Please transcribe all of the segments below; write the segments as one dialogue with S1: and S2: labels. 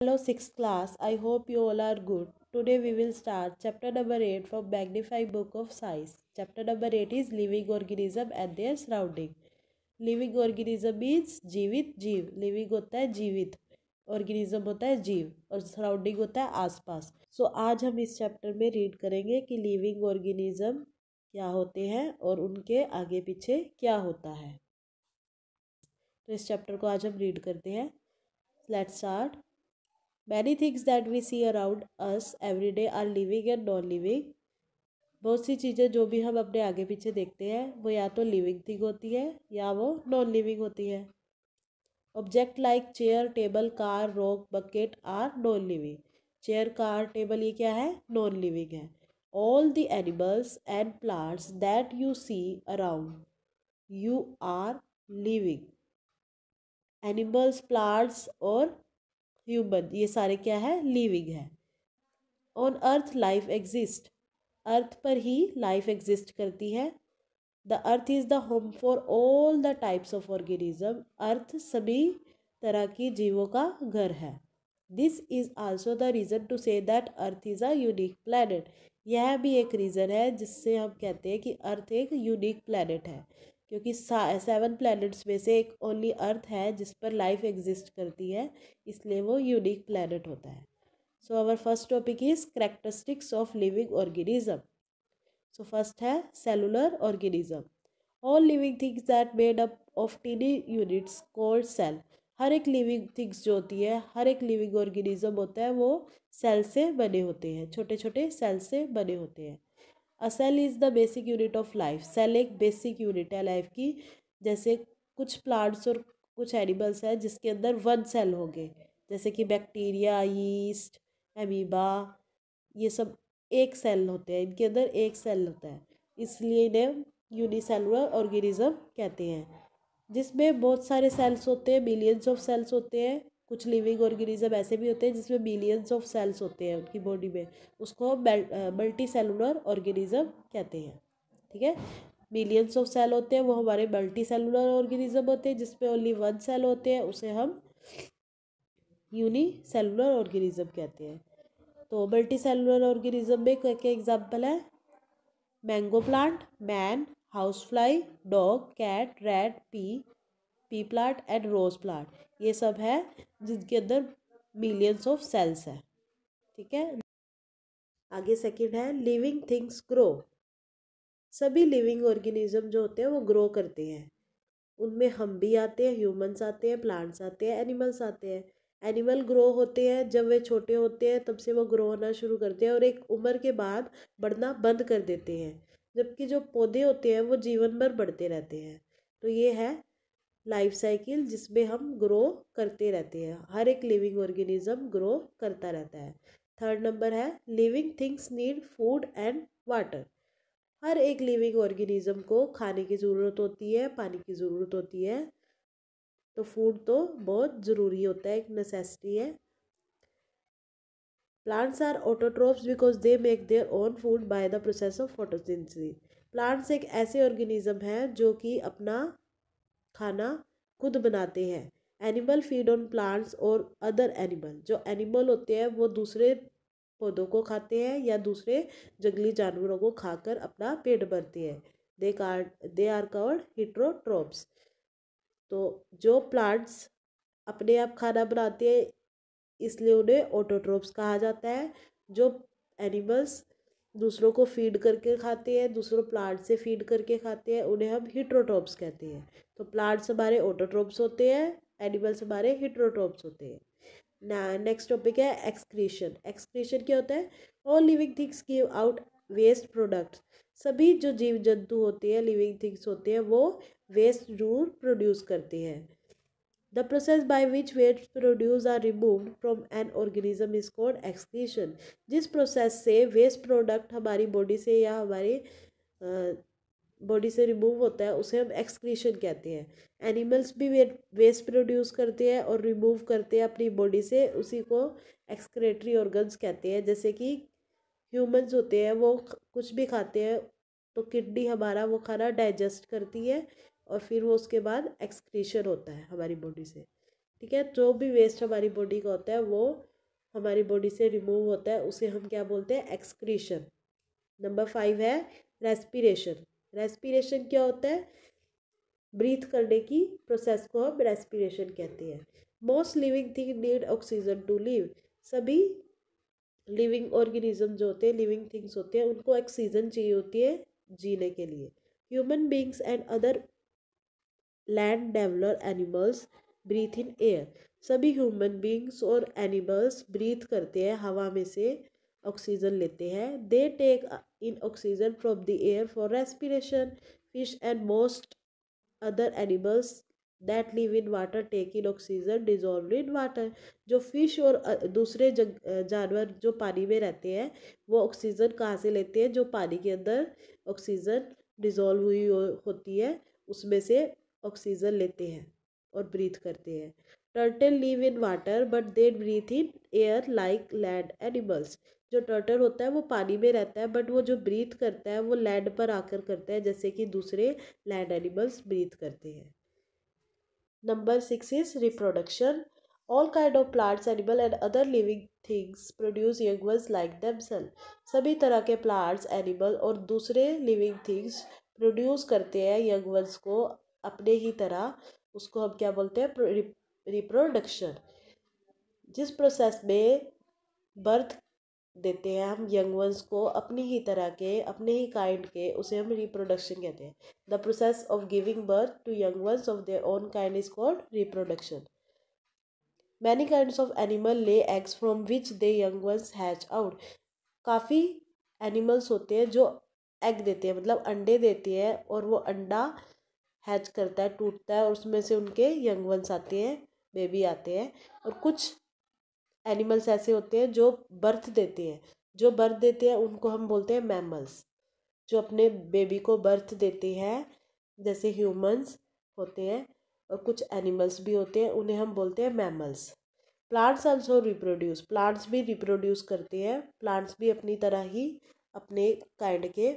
S1: Hello 6th class, I hope you all are good. Today we will start chapter number 8 from Magnify Book of Science. Chapter number 8 is Living Organism and their surrounding. Living organism means जीवित जीव living होता है जीवित organism होता है जीव और surrounding होता है आसपास सो so, आज हम इस चैप्टर में रीड करेंगे कि लिविंग ऑर्गेनिज्म क्या होते हैं और उनके आगे पीछे क्या होता है तो इस चैप्टर को आज हम रीड करते हैं let's start many things that we see around us every day are living and non living बहुत सी चीज़ें जो भी हम अपने आगे पीछे देखते हैं वो या तो लिविंग थिंग होती है या वो नॉन लिविंग होती है object like chair table car rock bucket are non living chair car table ये क्या है नॉन लिविंग है all the animals and plants that you see around you are living animals plants और human ये सारे क्या है लिविंग है on earth life exist earth पर ही लाइफ एग्जिस्ट करती है the earth is the home for all the types of organism earth सभी तरह की जीवों का घर है this is also the reason to say that earth is a unique planet यह भी एक रीज़न है जिससे हम कहते हैं कि अर्थ एक यूनिक प्लानट है क्योंकि सेवन प्लैनेट्स में से एक ओनली अर्थ है जिस पर लाइफ एग्जिस्ट करती है इसलिए वो यूनिक प्लैनेट होता है so our first topic is characteristics of living organism so first है cellular organism all living things that made up of tiny units called cell हर एक लिविंग थिंग्स जो होती है हर एक लिविंग ऑर्गेनिज्म होता है वो सेल से बने होते हैं छोटे छोटे सेल से बने होते हैं a cell is the basic unit of life cell एक बेसिक यूनिट है लाइफ की जैसे कुछ प्लांट्स और कुछ एनिमल्स हैं जिसके अंदर वन सेल होंगे जैसे कि बैक्टीरिया यीस्ट एमीबा ये सब एक सेल होते हैं इनके अंदर एक सेल होता है इसलिए इन्हें यूनिसेलुलर ऑर्गेनिज्म कहते हैं जिसमें बहुत सारे सेल्स होते हैं मिलियंस ऑफ सेल्स होते हैं कुछ लिविंग ऑर्गेनिज्म ऐसे भी होते हैं जिसमें मिलियंस ऑफ सेल्स होते हैं उनकी बॉडी में उसको हम मल्टी सेलुलर ऑर्गेनिज्म कहते हैं ठीक है मिलियंस ऑफ सेल होते हैं वो हमारे मल्टी सेलुलर ऑर्गेनिज्म होते हैं जिसमें ओनली वन सेल होते हैं उसे हम यूनी सेलुलर ऑर्गेनिज्म कहते हैं तो मल्टी सेलुलर ऑर्गेनिज्म में क्या एग्जाम्पल है mango plant man house fly dog cat rat pea pea plant and rose plant ये सब है जिनके अंदर मिलियंस ऑफ सेल्स है ठीक है आगे सेकंड है लिविंग थिंग्स ग्रो सभी लिविंग ऑर्गेनिज्म जो होते हैं वो ग्रो करते हैं उनमें हम भी आते हैं ह्यूमंस आते हैं प्लांट्स आते हैं एनिमल्स आते हैं एनिमल ग्रो होते हैं जब वे छोटे होते हैं तब से वो ग्रो होना शुरू करते हैं और एक उम्र के बाद बढ़ना बंद कर देते हैं जबकि जो पौधे होते हैं वो जीवन भर बढ़ते रहते हैं तो ये है लाइफ साइकिल जिसमें हम ग्रो करते रहते हैं हर एक लिविंग ऑर्गेनिज्म ग्रो करता रहता है थर्ड नंबर है living things need food and water हर एक लिविंग ऑर्गेनिज्म को खाने की ज़रूरत होती है पानी की ज़रूरत होती है तो फूड तो बहुत ज़रूरी होता है एक नेसेसिटी है plants are autotrophs because they make their own food by the process of photosynthesis plants एक ऐसे ऑर्गेनिज्म हैं जो कि अपना खाना खुद बनाते हैं एनिमल फीड ऑन प्लांट्स और अदर एनिमल जो एनिमल होते हैं वो दूसरे पौधों को खाते हैं या दूसरे जंगली जानवरों को खाकर अपना पेट भरते हैं they car they are called heterotrophs तो जो प्लांट्स अपने आप खाना बनाते हैं इसलिए उन्हें ऑटोट्रोप्स कहा जाता है जो एनिमल्स दूसरों को फीड करके खाते हैं दूसरों प्लांट से फीड करके खाते हैं उन्हें हम हिट्रोटॉप्स कहते हैं तो प्लांट्स हमारे ओटोट्रोप्स होते हैं एनिमल्स हमारे हिट्रोट्रोप्स होते हैं ना नेक्स्ट टॉपिक है एक्सक्रीशन एक्सक्रीशन क्या होता है all living things give out waste products सभी जो जीव जंतु होते हैं लिविंग थिंग्स होते हैं वो वेस्ट जरूर प्रोड्यूस करते हैं the process by which waste produce are removed from an organism is called excretion जिस प्रोसेस से वेस्ट प्रोडक्ट हमारी बॉडी से या हमारे बॉडी से रिमूव होता है उसे हम एक्सक्रीशन कहते हैं एनिमल्स भी वे वेस्ट प्रोड्यूस करते हैं और रिमूव करते हैं अपनी बॉडी से उसी को एक्सक्रेटरी ऑर्गन्स कहते हैं जैसे कि ह्यूमंस होते हैं वो कुछ भी खाते हैं तो किडनी हमारा वो खाना डाइजेस्ट करती है और फिर वो उसके बाद एक्सक्रीशन होता है हमारी बॉडी से ठीक है जो भी वेस्ट हमारी बॉडी का होता है वो हमारी बॉडी से रिमूव होता है उसे हम क्या बोलते हैं एक्सक्रीशन नंबर फाइव है रेस्पिरेशन रेस्पिरेशन क्या होता है ब्रीथ करने की प्रोसेस को हम रेस्पिरेशन कहते हैं most living thing need oxygen to live सभी लिविंग ऑर्गेनिज्म जो होते हैं लिविंग थिंग्स होते हैं उनको ऑक्सीजन चाहिए होती है जीने के लिए human beings and other land dweller animals breathe in air सभी ह्यूमन बींग्स और एनिमल्स ब्रीथ करते हैं हवा में से ऑक्सीजन लेते हैं they take in oxygen from the air for respiration. Fish and most other animals that live in water take in oxygen dissolved in water. जो fish और दूसरे जग जानवर जो पानी में रहते हैं वो oxygen कहाँ से लेते हैं जो पानी के अंदर oxygen dissolve हुई हो, होती है उसमें से oxygen लेते हैं और breathe करते हैं turtle live in water but they breathe in air like land animals जो टर्टल होता है वो पानी में रहता है बट वो जो ब्रीथ करता है वो लैंड पर आकर करता है जैसे कि दूसरे लैंड एनिमल्स ब्रीथ करते हैं number six is reproduction all kind of plants animal and other living things produce young ones like themselves सभी तरह के प्लांट्स एनिमल और दूसरे लिविंग थिंग्स प्रोड्यूस करते हैं यंग वंस को अपने ही तरह उसको हम क्या बोलते हैं रिप्रोडक्शन जिस प्रोसेस में बर्थ देते हैं हम यंग वंस को अपनी ही तरह के अपने ही काइंड के उसे हम रिप्रोडक्शन कहते हैं the process of giving birth to young ones of their own kind is called reproduction many kind of animal lay eggs from which they young ones hatch out काफ़ी एनिमल्स होते हैं जो egg देते हैं मतलब अंडे देते हैं और वो अंडा हैच करता है टूटता है और उसमें से उनके यंग वंस आते हैं बेबी आते हैं और कुछ एनिमल्स ऐसे होते हैं जो बर्थ देते हैं जो बर्थ देते हैं उनको हम बोलते हैं मैमल्स जो अपने बेबी को बर्थ देते हैं जैसे ह्यूमंस होते हैं और कुछ एनिमल्स भी होते हैं उन्हें हम बोलते हैं mammals plants also reproduce plants भी रिप्रोड्यूस करते हैं प्लांट्स भी अपनी तरह ही अपने काइंड के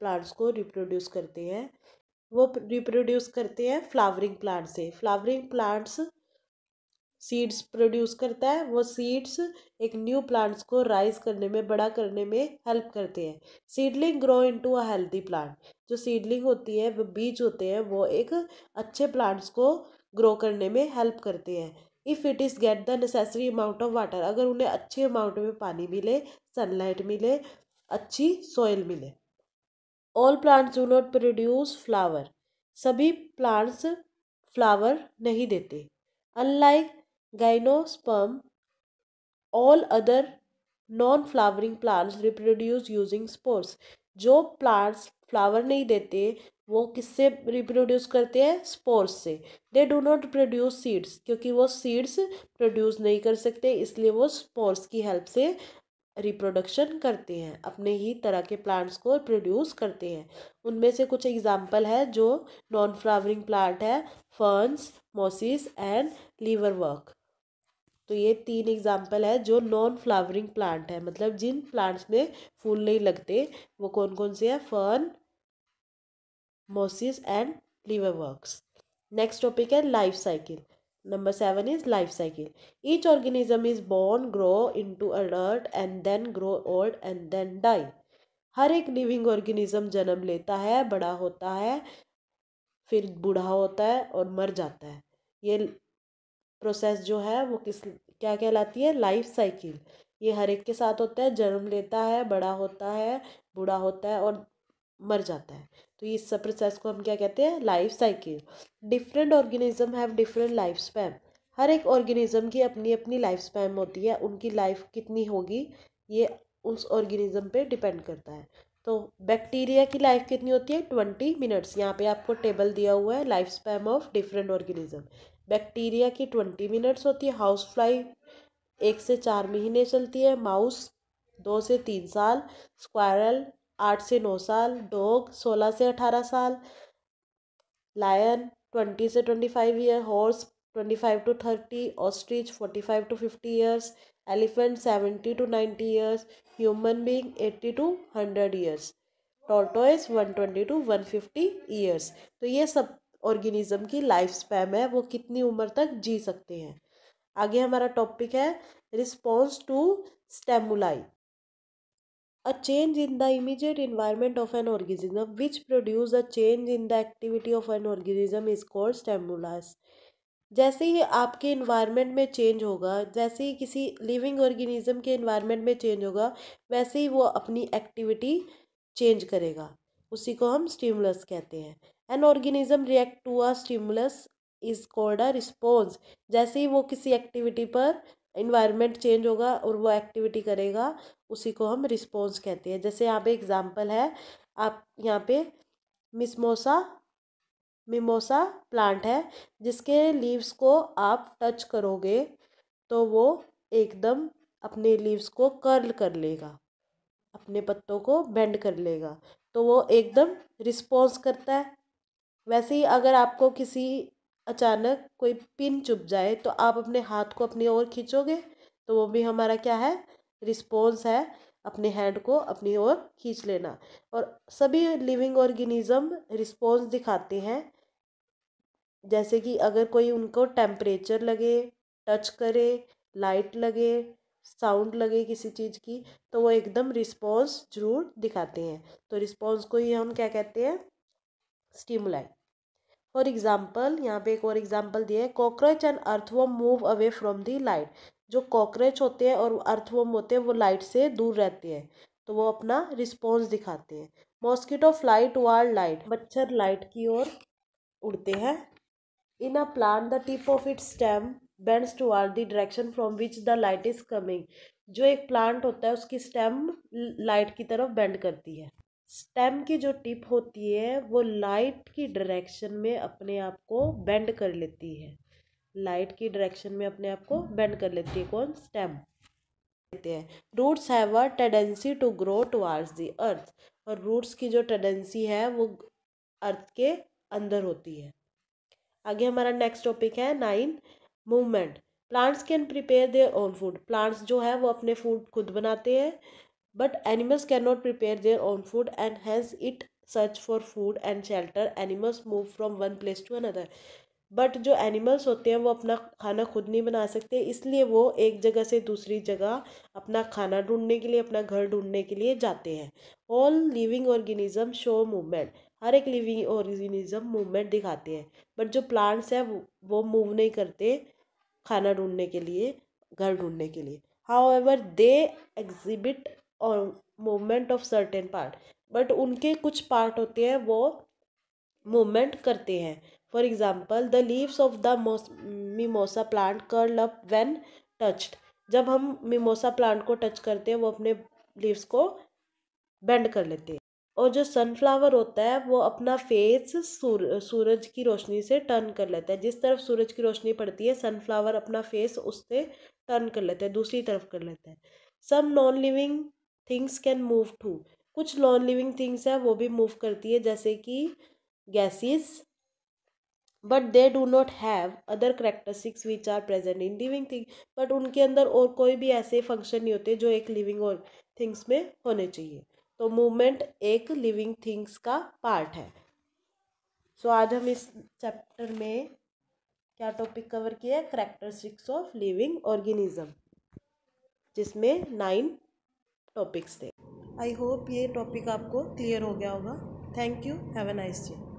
S1: प्लांट्स को रिप्रोड्यूस करते हैं वो रिप्रोड्यूस करते हैं फ्लावरिंग प्लांट से फ्लावरिंग प्लांट्स सीड्स प्रोड्यूस करता है वो सीड्स एक न्यू प्लांट्स को राइज करने में बड़ा करने में हेल्प करते हैं seedling grow into a healthy plant जो सीडलिंग होती है वो बीज होते हैं वो एक अच्छे प्लांट्स को ग्रो करने में हेल्प करते हैं if it is get the necessary amount of water अगर उन्हें अच्छे अमाउंट में पानी मिले सनलाइट मिले अच्छी सॉइल मिले all plants do not produce flower सभी प्लांट्स फ्लावर नहीं देते unlike Gymnosperm, all other non flowering plants reproduce using spores जो प्लांट्स फ्लावर नहीं देते वो किससे रिप्रोड्यूस करते हैं स्पोर्स से they do not produce seeds क्योंकि वो सीड्स प्रोड्यूस नहीं कर सकते इसलिए वो स्पोर्स की हेल्प से रिप्रोडक्शन करते हैं अपने ही तरह के प्लांट्स को प्रोड्यूस करते हैं उनमें से कुछ एग्जाम्पल है जो नॉन फ्लावरिंग प्लांट है फर्न्स मोसिस एंड लीवर वर्क तो ये तीन एग्जाम्पल है जो नॉन फ्लावरिंग प्लांट है मतलब जिन प्लांट्स में फूल नहीं लगते वो कौन कौन से हैं fern mosses and worts next topic है life cycle number seven is life cycle each organism is born grow into adult and then grow old and then die हर एक लिविंग ऑर्गेनिज्म जन्म लेता है बड़ा होता है फिर बूढ़ा होता है और मर जाता है ये प्रोसेस जो है वो किस क्या कहलाती है लाइफ साइकिल ये हर एक के साथ होता है जन्म लेता है बड़ा होता है बूढ़ा होता है और मर जाता है तो इस सब प्रोसेस को हम क्या कहते हैं life cycle different organism have different life span हर एक ऑर्गेनिज्म की अपनी अपनी लाइफ स्पैन होती है उनकी लाइफ कितनी होगी ये उस ऑर्गेनिज्म पे डिपेंड करता है तो बैक्टीरिया की लाइफ कितनी होती है ट्वेंटी मिनट्स यहाँ पे आपको टेबल दिया हुआ है life span of different organism bacteria की ट्वेंटी मिनट्स होती है हाउस फ्लाई एक से चार महीने चलती है माउस दो से तीन साल स्क्वायरल आठ से नौ साल डॉग सोलह से अठारह साल लायन ट्वेंटी से twenty five year horse twenty five to thirty ostrich forty five to fifty years elephant seventy to ninety years human being eighty to hundred years tortoise one twenty to one fifty years तो ये सब organism की life spam है वो कितनी उम्र तक जी सकते हैं आगे हमारा टॉपिक है response to stimuli a change in the immediate environment of an organism which produce a change in the activity of an organism is called stimulus जैसे ही आपके इन्वायरमेंट में चेंज होगा जैसे ही किसी लिविंग ऑर्गेनिज्म के इन्वायरमेंट में चेंज होगा वैसे ही वो अपनी एक्टिविटी चेंज करेगा उसी को हम स्टिमुलस कहते हैं an organism react to a stimulus is called a response जैसे ही वो किसी एक्टिविटी पर इन्वायरमेंट चेंज होगा और वो एक्टिविटी करेगा उसी को हम रिस्पॉन्स कहते हैं जैसे यहाँ पे एग्जाम्पल है आप यहाँ पे मिसमोसा मिमोसा प्लांट है जिसके लीव्स को आप टच करोगे तो वो एकदम अपने लीव्स को कर्ल कर लेगा अपने पत्तों को बेंड कर लेगा तो वो एकदम रिस्पॉन्स करता है वैसे ही अगर आपको किसी अचानक कोई पिन चुप जाए तो आप अपने हाथ को अपनी ओर खींचोगे तो वो भी हमारा क्या है रिस्पॉन्स है अपने हैंड को अपनी ओर खींच लेना और सभी लिविंग ऑर्गेनिज़म रिस्पॉन्स दिखाते हैं जैसे कि अगर कोई उनको टेम्परेचर लगे टच करे लाइट लगे साउंड लगे किसी चीज़ की तो वो एकदम रिस्पॉन्स जरूर दिखाते हैं तो रिस्पॉन्स को ही हम क्या कहते हैं स्टिमुलाई फॉर एग्जाम्पल यहाँ पे एक और एग्जाम्पल दिया है cockroach and earthworm move away from the light जो कॉकरोच होते हैं और अर्थवम होते हैं वो लाइट से दूर रहते हैं तो वो अपना रिस्पॉन्स दिखाते हैं mosquito fly toward light मच्छर लाइट की ओर उड़ते हैं in a plant the tip of it stem bends toward the direction from which the light is coming जो एक प्लांट होता है उसकी स्टेम लाइट की तरफ बेंड करती है स्टेम की जो टिप होती है वो लाइट की डायरेक्शन में अपने आप को बेंड कर लेती है लाइट की डायरेक्शन में अपने आप को बेंड कर लेती है कौन स्टेम लेते हैं roots have a tendency to grow towards the earth और रूट्स की जो टेंडेंसी है वो अर्थ के अंदर होती है आगे हमारा नेक्स्ट टॉपिक है nine movement plants can prepare their own food plants जो है वो अपने फूड खुद बनाते हैं but animals can not prepare their own food and has it search for food and shelter animals move from one place to another but जो animals होते हैं वो अपना खाना खुद नहीं बना सकते इसलिए वो एक जगह से दूसरी जगह अपना खाना ढूंढने के लिए अपना घर ढूंढने के लिए जाते हैं all living organism show movement हर एक लिविंग ऑर्गेनिज्म मूवमेंट दिखाते हैं बट जो प्लांट्स हैं वो मूव नहीं करते खाना ढूंढने के लिए घर ढूंढने के लिए हाउ एवर दे एग्जिबिट और movement of certain part but उनके कुछ पार्ट होते हैं वो मूवमेंट करते हैं for example the leaves of the mimosa plant curl up when touched जब हम मिमोसा प्लांट को टच करते हैं वो अपने लीव्स को बेंड कर लेते हैं और जो सनफ्लावर होता है वो अपना फेस सूर सूरज की रोशनी से टर्न कर लेता है जिस तरफ सूरज की रोशनी पड़ती है सनफ्लावर अपना फेस उससे टर्न कर लेता है दूसरी तरफ कर लेता है some non living things can move too कुछ नॉन लिविंग थिंग्स है वो भी मूव करती है जैसे कि gases but they do not have other characteristics which are present in living thing but उनके अंदर और कोई भी ऐसे फंक्शन नहीं होते जो एक लिविंग और थिंग्स में होने चाहिए तो मूवमेंट एक लिविंग थिंग्स का पार्ट है सो so, आज हम इस चैप्टर में क्या टॉपिक कवर किया है करेक्टरिस्टिक्स ऑफ लिविंग ऑर्गेनिज्म जिसमें नाइन टॉपिक्स थे आई होप ये टॉपिक आपको क्लियर हो गया होगा thank you have a nice day